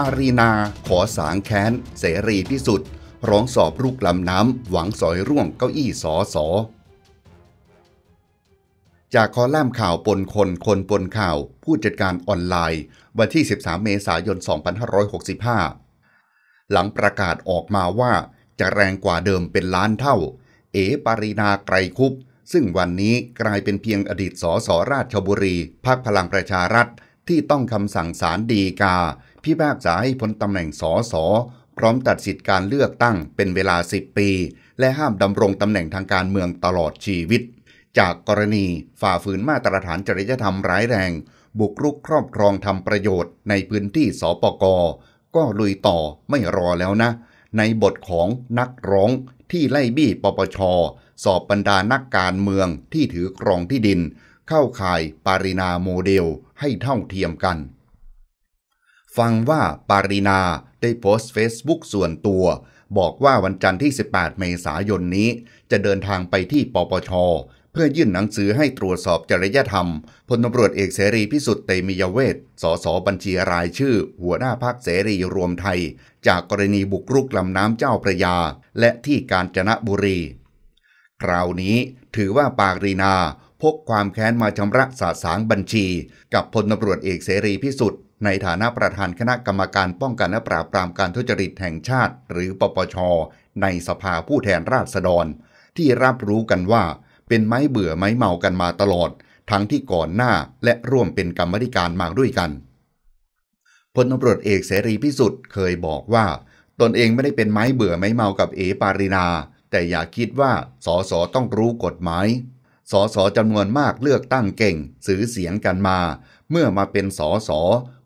ปารีนาขอสางแค้นเสรีพิสุทธิ์ร้องสอบลูกลำน้ำหวังสอยร่วงเก้าอี้สอสอจากคอลัมน์ข่าวปนคนคนปนข่าวผู้จัดการออนไลน์ วันที่ 13 เมษายน 2565 หลังประกาศออกมาว่า จะแรงกว่าเดิมเป็นล้านเท่า เอ ปารีนาไกรคุปซึ่งวันนี้กลายเป็นเพียงอดีตสอสอราชบุรีพักคพลังประชารัฐ ที่ต้องคำสั่งศาลดีกาพิพากษาให้พ้นตำแหน่งสอสอพร้อมตัดสิทธิการเลือกตั้งเป็นเวลา 10 ปี และห้ามดำรงตำแหน่งทางการเมืองตลอดชีวิต จากกรณีฝ่าฝืนมาตรฐานจริยธรรมร้ายแรง บุกรุกครอบครองทำประโยชน์ในพื้นที่สปก ก็ลุยต่อไม่รอแล้วนะ ในบทของนักร้องที่ไล่บี้ ปปช สอบบรรดานักการเมืองที่ถือครองที่ดิน เข้าข่ายปารินาโมเดลให้เท่าเทียมกันฟังว่าปารีนาได้โพสต์เฟซบุ๊กส่วนตัว บอกว่าวันจันทร์ที่ 18 เมษายนนี้ จะเดินทางไปที่ปปช เพื่อยื่นหนังสือให้ตรวจสอบจริยธรรมพลตำรวจเอกเสรีพิสุทธิ์เตมียเวศสสบัญชี รายชื่อ หัวหน้าพักเสรี รวมไทย จากกรณีบุกรุก ลำน้ำเจ้าพระยา และที่กาญจนบุรีคราวนี้ถือว่าปารีนาพกความแค้นมาชำระสาสางบัญชี กับพลตำรวจเอกเสรีพิสุทธิ์ในฐานะประธานคณะกรรมการป้องกันและปราบปรามการทุจริตแห่งชาติ หรือปปช ในสภาผู้แทนราษฎร ที่รับรู้กันว่า เป็นไม้เบื่อไม้เมากันมาตลอด ทั้งที่ก่อนหน้า และร่วมเป็นกรรมธิการมาด้วยกันพลตำรวจเอกเสรีพิสุทธิ์เคยบอกว่า ตนเองไม่ได้เป็นไม้เบื่อไม้เมากับเอปารินาแต่อย่าคิดว่าสสต้องรู้กฎหมายสสจำนวนมากเลือกตั้งเก่งสื่อเสียงกันมา เมื่อมาเป็นสส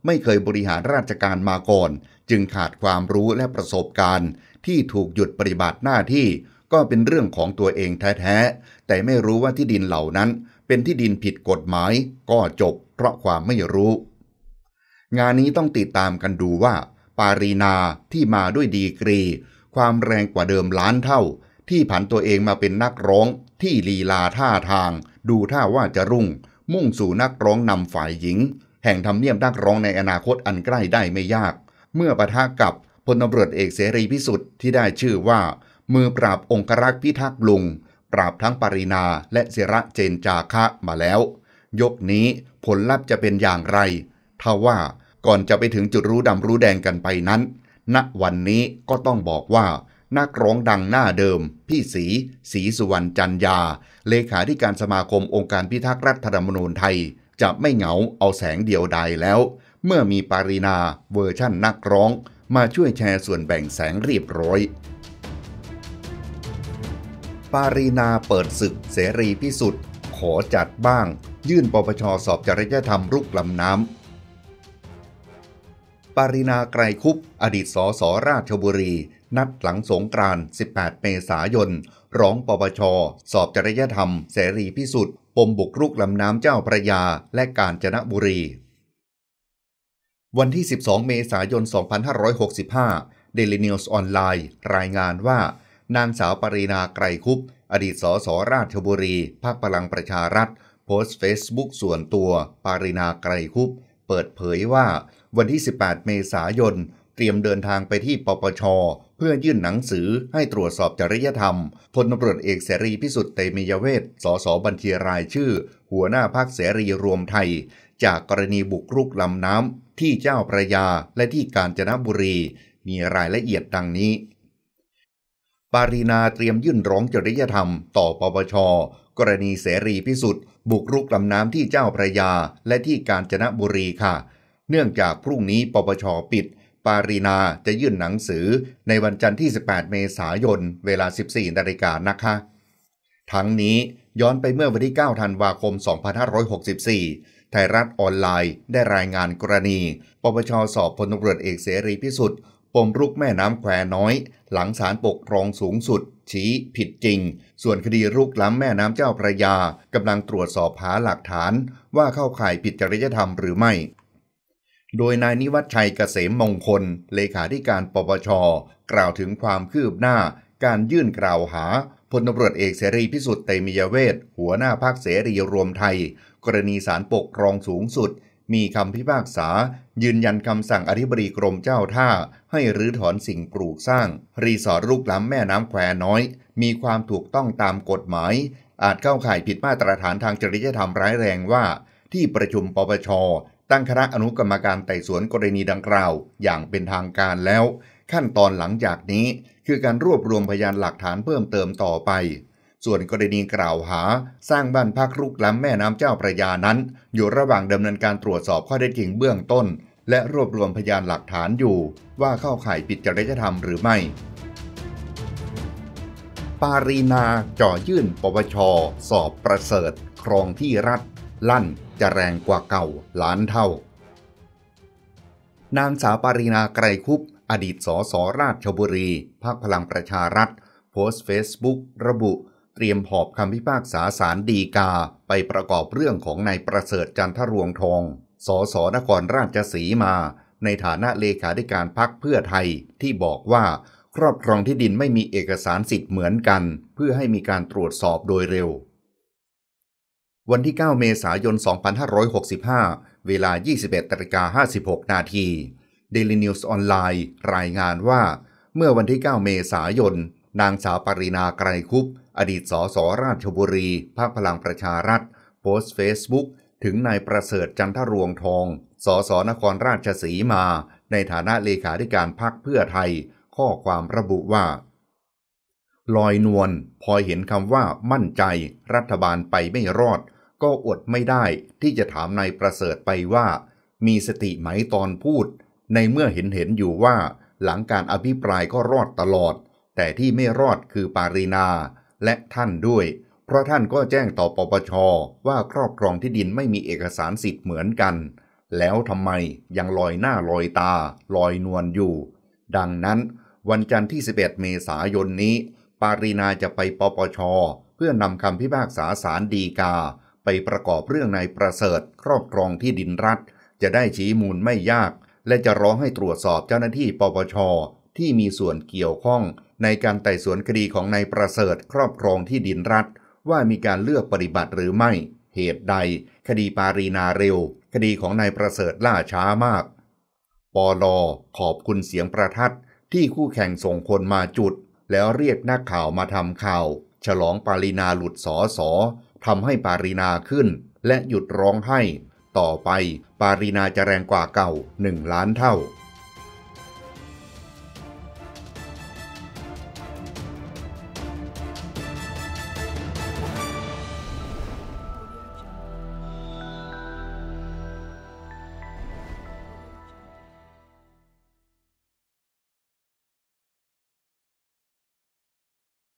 ไม่เคยบริหารราชการมาก่อน จึงขาดความรู้และประสบการณ์ ที่ถูกหยุดปฏิบัติหน้าที่ ก็เป็นเรื่องของตัวเองแท้ๆแต่ไม่รู้ว่าที่ดินเหล่านั้น เป็นที่ดินผิดกฎหมาย ก็จบเพราะความไม่รู้ งานนี้ต้องติดตามกันดูว่า ปารีนาที่มาด้วยดีกรี ความแรงกว่าเดิมล้านเท่า ที่ผันตัวเองมาเป็นนักร้องที่ลีลาท่าทาง ดูท่าว่าจะรุ่ง มุ่งสู่นักร้องนำฝ่ายหญิง แห่งทำเนียมนักร้องในอนาคตอันใกล้ได้ไม่ยาก เมื่อปะทะกับพลตำรวจเอกเสรีพิสุทธิ์ที่ได้ชื่อว่า มือปราบองครักษ์พิทักษ์ลุง ปราบทั้งปรินา และเสระเจนจาคะมาแล้ว ยกนี้ผลลัพธ์จะเป็นอย่างไรทว่าก่อนจะไปถึงจุดรู้ดำรู้แดงกันไปนั้นณนะวันนี้ก็ต้องบอกว่านักร้องดังหน้าเดิม พี่สี สีสุวรรณจันยาเลขาธิการสมาคมองค์การพิทักษ์รัฐธรรมนูญไทย จะไม่เหงาเอาแสงเดียวใดแล้ว เมื่อมีปารีนาเวอร์ชั่นนักร้องมาช่วยแชร์ส่วนแบ่งแสงเรียบร้อย ปารีนาเปิดศึกเสรีพิสุทธิ์ขอจัดบ้าง ยื่นปปชสอบจริยธรรมรุกลำน้ำ ปารีนาไกรคุปอดีตสสราชบุรีนัดหลังสงกรานต์ 18 เมษายน ร้องปปชสอบจริยธรรม เสรีพิสุทธิ์ ปมบุกรุกลำน้ำเจ้าพระยา และกาญจนบุรี วันที่ 12 เมษายน 2565 เดลิเนียสออนไลน์ รายงานว่า นางสาวปรีนาไกรคุปอดีตสสราชบุรี พรรคพลังประชารัฐ โพสต์เฟซบุ๊กส่วนตัว ปรีนาไกรคุปเปิดเผยว่า วันที่ 18 เมษายน เตรียมเดินทางไปที่ปปชเพื่อยื่นหนังสือให้ตรวจสอบจริยธรรมพลตำรวจเอกเสรีพิสุทธิ์เตมียเวศสสบัญชีรายชื่อ หัวหน้าพักคเสรีรวมไทย จากกรณีบุกรุกลำน้ำที่เจ้าพระยาและที่กาญจนบุรี มีรายละเอียดดังนี้ ปารีนาเตรียมยื่นร้องจริยธรรม ต่อปปชกรณีเสรีพิสุทธิ์บุกรุกลำน้ำที่เจ้าพระยา และที่กาญจนบุรีค่ะ เนื่องจากพรุ่งนี้ปปชปิดปารีนา จะยื่นหนังสือในวันจันทร์ที่ 18 เมษายน เวลา 14 นาฬิกานะคะ ทั้งนี้ย้อนไปเมื่อวันที่ 9 ธันวาคม 2564 ไทยรัฐออนไลน์ได้รายงานกรณี ปปชสอบพลตรวจเอกเสรีพิสุทธิ์ปมรุกแม่น้ำแควน้อย หลังสารปกครองสูงสุด ชี้ผิดจริง ส่วนคดีรุกล้ำแม่น้ำเจ้าพระยา กำลังตรวจสอบหาหลักฐาน ว่าเข้าข่ายผิดจริยธรรมหรือไม่โดยนายนิวัฒชัยเกษมมงคลเลขาธิการปปชกล่าวถึงความคืบหน้า การยื่นกล่าวหาพลตำรวจเอกเสรีพิสุทธิ์เตมียเวทหัวหน้าพักคเสรีรวมไทย กรณีสารปกครองสูงสุด มีคำพิพากษา ยืนยันคำสั่งอธิบดีกรมเจ้าท่า ให้รื้อถอนสิ่งปลูกสร้าง รีสอร์ทลูกล้ำแม่น้ำแควน้อย มีความถูกต้องตามกฎหมาย อาจเข้าข่ายผิดมาตรฐานทางจริยธรรมร้ายแรงว่า ที่ประชุมปปชตั้งคณะอนุกรรมการไต่สวนกรณีดังกล่าวอย่างเป็นทางการแล้ว ขั้นตอนหลังจากนี้คือการรวบรวมพยานหลักฐานเพิ่มเติมต่อไป ส่วนกรณีกล่าวหา สร้างบ้านพักลุกล้ำแม่น้ำเจ้าพระยานั้น อยู่ระหว่างดำเนินการตรวจสอบข้อเท็จจริงเบื้องต้น และรวบรวมพยานหลักฐานอยู่ ว่าเข้าข่ายผิดจริยธรรมหรือไม่ ปารีนาจ่อยื่นปปชสอบประเสริฐ ครองที่รัฐ ลั่นจะแรงกว่าเก่า ล้านเท่า นางสาวปารีนาไกรคุปอดีตสสราชบุรีพักพลังประชารัฐ โพสต์เฟซบุ๊ก ระบุ เตรียมหอบคำพิพากษาสารดีกาไปประกอบเรื่องของนายประเสริฐจันทรวงทองสสนครราชสีมา ในฐานะเลขาธิการพักเพื่อไทย ที่บอกว่า ครอบครองที่ดินไม่มีเอกสารสิทธิ์เหมือนกัน เพื่อให้มีการตรวจสอบโดยเร็ววันที่ 9 เมษายน 2565 เวลา 21ตรกา56 นาที Daily News ออนไลน์ รายงานว่า เมื่อวันที่ 9 เมษายน นางสาวปรินาไกรคุปอดีต สส ราชบุรี พรรคพลังประชารัฐ โพสต์เฟซบุ๊ก ถึงนายประเสริฐ จันทรวงทอง สสนครราชสีมา ในฐานะเลขาธิการพรรคเพื่อไทย ข้อความระบุว่า ลอยนวล พอเห็นคำว่า มั่นใจ รัฐบาลไปไม่รอดก็อดไม่ได้ที่จะถามนายประเสริฐไปว่า มีสติไหมตอนพูด ในเมื่อเห็นเห็นอยู่ว่าหลังการอภิปรายก็รอดตลอด แต่ที่ไม่รอดคือปารีนาและท่านด้วย เพราะท่านก็แจ้งต่อปปชว่าครอบครองที่ดินไม่มีเอกสารสิทธิ์เหมือนกัน แล้วทำไมยังลอยหน้าลอยตา ลอยนวลอยู่ ดังนั้น วันจันทร์ที่ 11 เมษายนนี้ ปารีนาจะไปปปช เพื่อนำคำพิพากษาสารดีกาไปประกอบเรื่องนายประเสริฐครอบครองที่ดินรัฐ จะได้ชี้มูลไม่ยาก และจะร้องให้ตรวจสอบเจ้าหน้าที่ปปช ที่มีส่วนเกี่ยวข้องในการไต่สวนคดีของนายประเสริฐครอบครองที่ดินรัฐ ว่ามีการเลือกปฏิบัติหรือไม่ เหตุใด คดีปารีนาเร็ว คดีของนายประเสริฐล่าช้ามากปอลอขอบคุณเสียงประทัดที่คู่แข่งส่งคนมาจุด แล้วเรียกนักข่าวมาทำข่าว ฉลองปารีนาหลุดสอสอทำให้ปารีนาขึ้นและหยุดร้องไห้ ต่อไปปารีนาจะแรงกว่าเก่าหนึ่งล้านเท่า